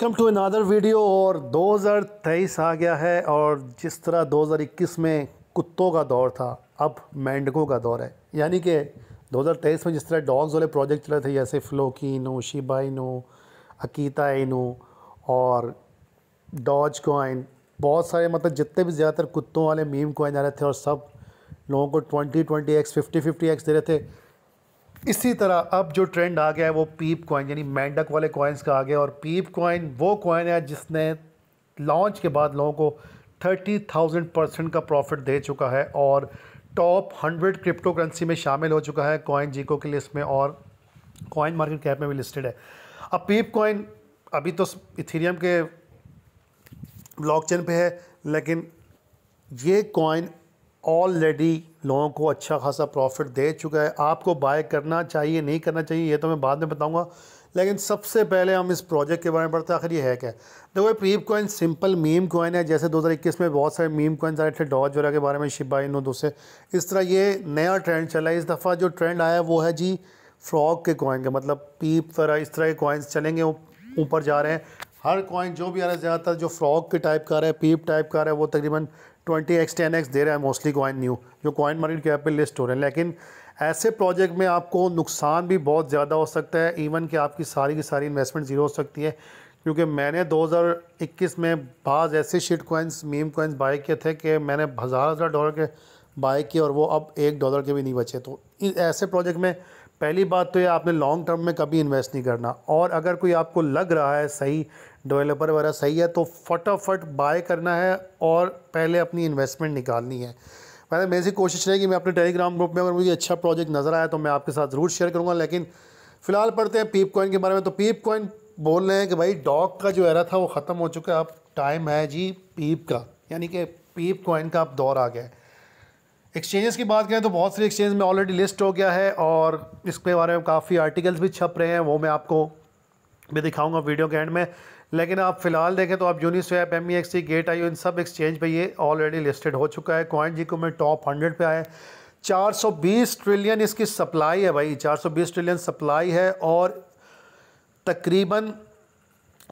Come to another video और 2023 आ गया है और जिस तरह 2021 में कुत्तों का दौर था अब मेंढकों का दौर है यानी कि 2023 में जिस तरह डॉग्स वाले प्रोजेक्ट चले थे जैसे शिबा शिबाइनो अकीता इनो और डॉज कॉइन बहुत सारे मतलब जितने भी ज़्यादातर कुत्तों वाले मीम कॉइन आ रहे थे और सब लोगों को twenty twenty X fifty fifty X दे रहे थे इसी तरह अब जो ट्रेंड आ गया है वो पीप कॉइन यानी मेंढक वाले कॉइन्स का आ गया और पीप कॉइन वो कॉइन है जिसने लॉन्च के बाद लोगों को थर्टी थाउजेंड परसेंट का प्रॉफिट दे चुका है और टॉप हंड्रेड क्रिप्टो करेंसी में शामिल हो चुका है कॉइन जीको की लिस्ट में और कॉइन मार्केट कैप में भी लिस्टेड है अब पीप कॉइन अभी तो इथेरियम के ब्लॉकचेन पे है लेकिन ये कॉइन ऑलरेडी लोगों को अच्छा खासा प्रॉफिट दे चुका है आपको बाय करना चाहिए नहीं करना चाहिए ये तो मैं बाद में बताऊंगा लेकिन सबसे पहले हम इस प्रोजेक्ट के बारे में पढ़ते हैं आखिर ये है क्या देखो ये प्रीप कॉइन सिंपल मीम कॉइन है जैसे 2021 में बहुत सारे मीम कॉइन आए थे डॉज वगैरह के बारे में शिबा इनो दूसरे इस तरह ये नया ट्रेंड चला है इस दफ़ा जो ट्रेंड आया वो है जी फ्रॉक के कॉइन का मतलब पीप तरह इस तरह के कॉइन्स चलेंगे ऊपर जा रहे हैं हर कॉइन जो भी आ रहा है ज़्यादातर जो फ्रॉक के टाइप का रहा है पीप टाइप का रहा है वो तकरीबन ट्वेंटी एक्स टेन एक्स दे रहा है मोस्टली कॉइन न्यू जो कॉइन मार्केट के पे लिस्ट हो रहे हैं लेकिन ऐसे प्रोजेक्ट में आपको नुकसान भी बहुत ज़्यादा हो सकता है इवन कि आपकी सारी की सारी इन्वेस्टमेंट ज़ीरो हो सकती है क्योंकि मैंने 2021 में बाज ऐसे shit coins meme coins buy किए थे कि मैंने हज़ार हज़ार डॉलर के बाय किए और वो अब एक डॉलर के भी नहीं बचे तो ऐसे प्रोजेक्ट में पहली बात तो ये आपने लॉन्ग टर्म में कभी इन्वेस्ट नहीं करना और अगर कोई आपको लग रहा है सही डेवलपर वगैरह सही है तो फटाफट बाय करना है और पहले अपनी इन्वेस्टमेंट निकालनी है मैंने मेरी कोशिश रहेगी मैं अपने टेलीग्राम ग्रुप में अगर मुझे अच्छा प्रोजेक्ट नज़र आया तो मैं आपके साथ ज़रूर शेयर करूँगा लेकिन फ़िलहाल पढ़ते हैं पीप कॉइन के बारे में तो पीप कॉइन बोल रहे हैं कि भाई डॉग का जो एरा था वो ख़त्म हो चुका है अब टाइम है जी पीप का यानी कि पीप कॉइन का अब दौर आ गया है एक्सचेंजेस की बात करें तो बहुत सारे एक्सचेंज में ऑलरेडी लिस्ट हो गया है और इसके बारे में काफ़ी आर्टिकल्स भी छप रहे हैं वो मैं आपको भी दिखाऊंगा वीडियो के एंड में लेकिन आप फिलहाल देखें तो आप Uniswap M E gate I इन सब एक्सचेंज पे ये ऑलरेडी लिस्टेड हो चुका है कॉइन जी को में टॉप हंड्रेड पर आए 420 ट्रिलियन इसकी सप्लाई है भाई 420 ट्रिलियन सप्लाई है और तकरीबन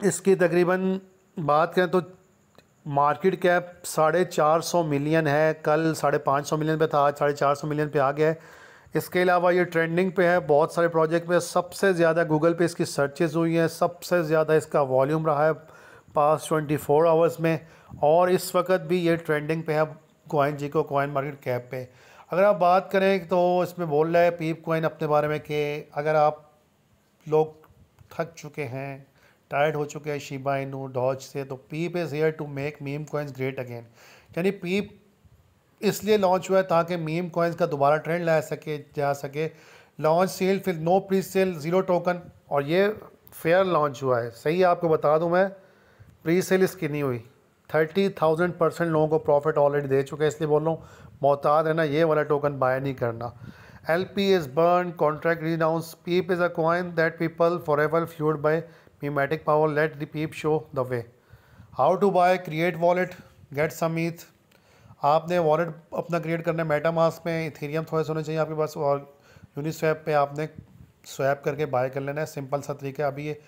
इसकी तकरीबन बात करें तो मार्केट कैप साढ़े चार सौ मिलियन है कल साढ़े पाँच सौ मिलियन पे था आज साढ़े चार सौ मिलियन पे आ गया है इसके अलावा ये ट्रेंडिंग पे है बहुत सारे प्रोजेक्ट पे सबसे ज़्यादा गूगल पे इसकी सर्चेज हुई हैं सबसे ज़्यादा इसका वॉल्यूम रहा है पास फोर आवर्स में और इस वक्त भी ये ट्रेंडिंग पे है कोइन जी को कोइन मार्केट कैप पे अगर आप बात करें तो इसमें बोल रहा है पीप कॉइन अपने बारे में कि अगर आप लोग थक चुके हैं टायर्ड हो चुके हैं शिबा इनू डॉज से तो Pepe is here to make meme coins great again यानी पीप इसलिए लॉन्च हुआ है ताकि मीम कॉइन्स का दोबारा ट्रेंड ला सके जा सके लॉन्च सेल फिर no pre sale zero token और ये फेयर लॉन्च हुआ है सही आपको बता दूँ मैं प्री सेल इसकी नहीं हुई थर्टी थाउजेंड परसेंट लोगों को प्रॉफिट ऑलरेडी दे चुके हैं इसलिए बोल रहा हूँ मोहताद है ना ये वाला टोकन बाय नहीं करना L P is burn contract renounce Pepe is a coin that people forever एवर फ्यूड बाई pneumatic power let the Pepe show the way how to buy create wallet get समीथ आपने वॉलेट अपना create करना है मेटामास में इथेरियम थोड़े से होने चाहिए आपके पास और यूनिस्वैप पे आपने स्वैप करके बाय कर लेना है सिंपल सा तरीका अभी ये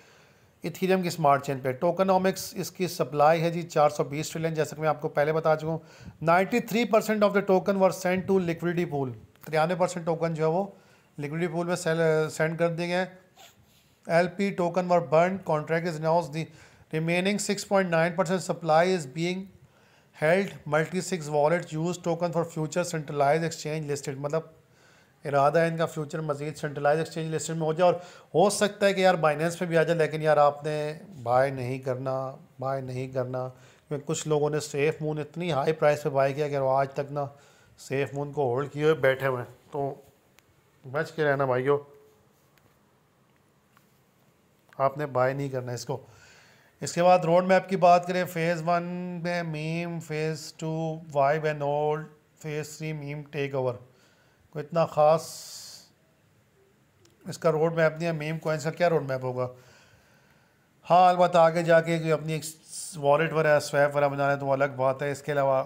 इथीरियम की स्मार्ट चेन पे टोकनॉमिक्स इसकी सप्लाई है जी 420 ट्रिलियन जैसा कि मैं आपको पहले बता चुका हूँ 93 percent of the token were sent to liquidity pool तिरानवे परसेंट टोकन जो है वो लिक्विडिटी पूल में सेंड कर दिए गए हैं LP token were burned. Contract is announced. The remaining percent supply is being held. Multi-six wallet use token for future centralized exchange listed. मतलब इरादा है इनका फ्यूचर मजीद सेंट्रलाइज एक्सचेंज लिस्टेड में हो जाए और हो सकता है कि यार बाइनेंस पे भी आ जाए लेकिन यार आपने बाय नहीं करना बाय नहीं करना क्योंकि कुछ लोगों ने सेफ मून इतनी हाई प्राइस पे बाय किया कि आज तक ना सेफ मून को होल्ड किए हुए बैठे हुए हैं तो बच के रहना भाइयों आपने बाय नहीं करना इसको इसके बाद रोड मैप की बात करें फ़ेज़ वन में meme phase two vibe and old phase three meme take over कोई इतना ख़ास इसका रोड मैप नहीं है मीम कोइंस का क्या रोड मैप होगा हाँ अलबत्त आगे जाके कोई अपनी एक वॉलेट वगैरह स्वैप वगैरह बनाना तो वो अलग बात है इसके अलावा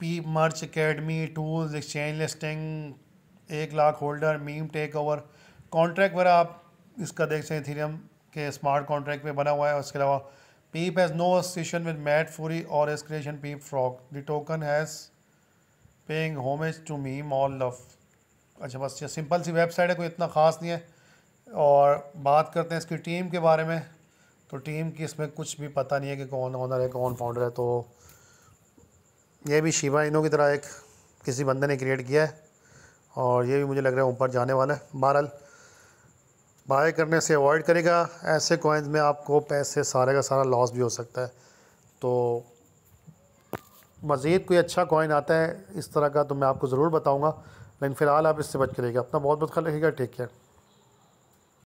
पी मर्च अकेडमी टूल्स एक्सचेंज लिस्टिंग एक lakh holder meme take over contract वगैरह आप इसका देख सकते हैं थीरियम के स्मार्ट कॉन्ट्रैक्ट में बना हुआ है उसके अलावा Pepe has no association with Matt Furie और S creation Pepe frog the token has paying homage to me mall love अच्छा बस ये सिंपल सी वेबसाइट है कोई इतना ख़ास नहीं है और बात करते हैं इसकी टीम के बारे में तो टीम की इसमें कुछ भी पता नहीं है कि कौन ऑनर है कौन फाउंडर है तो ये भी शिवा इनो की तरह एक किसी बंदे ने क्रिएट किया है और ये भी मुझे लग रहा है ऊपर जाने वाला है बहरहाल बाय करने से अवॉइड करेगा ऐसे कॉइन्स में आपको पैसे सारे का सारा लॉस भी हो सकता है तो मज़ीद कोई अच्छा कॉइन आता है इस तरह का तो मैं आपको ज़रूर बताऊँगा लेकिन फ़िलहाल आप इससे बच करिएगा अपना बहुत बहुत ख्याल रखिएगा टेक केयर